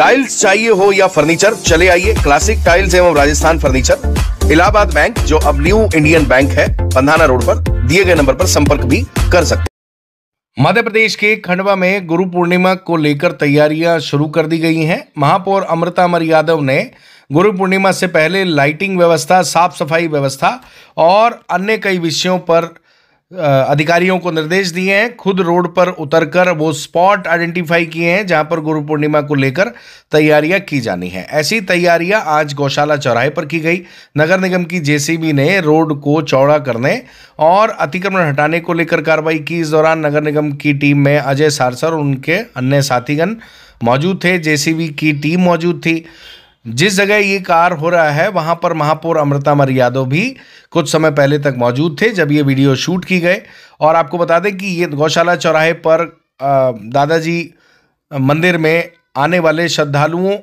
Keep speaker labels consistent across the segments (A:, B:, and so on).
A: tiles चाहिए हो या फर्नीचर चले आइए क्लासिक टाइल्स एवं राजस्थान फर्नीचर इलाहाबाद बैंक जो अब न्यू इंडियन बैंक है पंधाना रोड पर दिए गए नंबर पर संपर्क भी कर सकते मध्य प्रदेश के खंडवा में गुरु पूर्णिमा को लेकर तैयारियां शुरू कर दी गई हैं महापौर अमृता अमर यादव ने गुरु पूर्णिमा से पहले लाइटिंग व्यवस्था साफ सफाई व्यवस्था और अन्य कई विषयों पर अधिकारियों को निर्देश दिए हैं खुद रोड पर उतरकर वो स्पॉट आइडेंटिफाई किए हैं जहां पर गुरु पूर्णिमा को लेकर तैयारियां की जानी है ऐसी तैयारियां आज गौशाला चौराहे पर की गई नगर निगम की जेसीबी ने रोड को चौड़ा करने और अतिक्रमण हटाने को लेकर कार्रवाई की इस दौरान नगर निगम की टीम में अजय सारसर उनके अन्य साथीगण मौजूद थे जेसीबी की टीम मौजूद थी जिस जगह ये कार हो रहा है वहाँ पर महापौर अमृता मर यादव भी कुछ समय पहले तक मौजूद थे जब ये वीडियो शूट की गए और आपको बता दें कि ये गौशाला चौराहे पर दादाजी मंदिर में आने वाले श्रद्धालुओं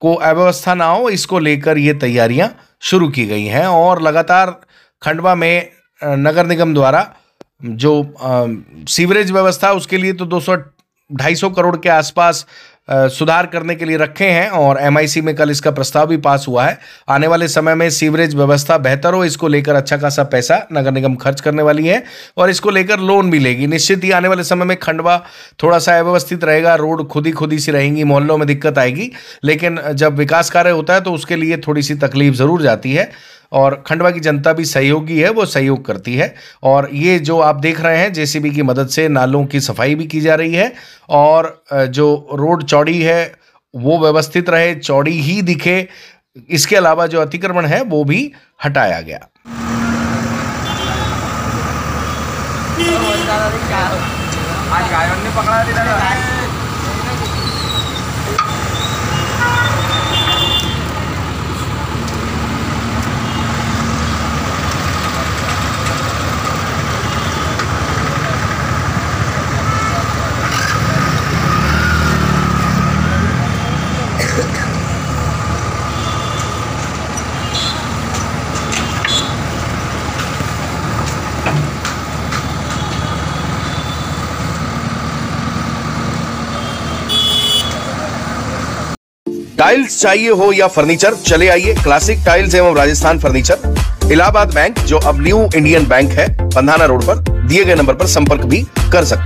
A: को अव्यवस्था ना हो इसको लेकर ये तैयारियां शुरू की गई हैं और लगातार खंडवा में नगर निगम द्वारा जो सीवरेज व्यवस्था उसके लिए तो दो सौ ढाई सौ करोड़ के आसपास सुधार करने के लिए रखे हैं और एमआईसी में कल इसका प्रस्ताव भी पास हुआ है आने वाले समय में सीवरेज व्यवस्था बेहतर हो इसको लेकर अच्छा खासा पैसा नगर निगम खर्च करने वाली है और इसको लेकर लोन भी लेगी निश्चित ही आने वाले समय में खंडवा थोड़ा सा अव्यवस्थित रहेगा रोड खुदी खुदी सी रहेंगी मोहल्लों में दिक्कत आएगी लेकिन जब विकास कार्य होता है तो उसके लिए थोड़ी सी तकलीफ ज़रूर जाती है और खंडवा की जनता भी सहयोगी है वो सहयोग करती है और ये जो आप देख रहे हैं जेसीबी की मदद से नालों की सफाई भी की जा रही है और जो रोड चौड़ चौड़ी है वो व्यवस्थित रहे चौड़ी ही दिखे इसके अलावा जो अतिक्रमण है वो भी हटाया गया पकड़ा टाइल्स चाहिए हो या फर्नीचर चले आइए क्लासिक टाइल्स एवं राजस्थान फर्नीचर इलाहाबाद बैंक जो अब न्यू इंडियन बैंक है पंधाना रोड पर दिए गए नंबर पर संपर्क भी कर सकते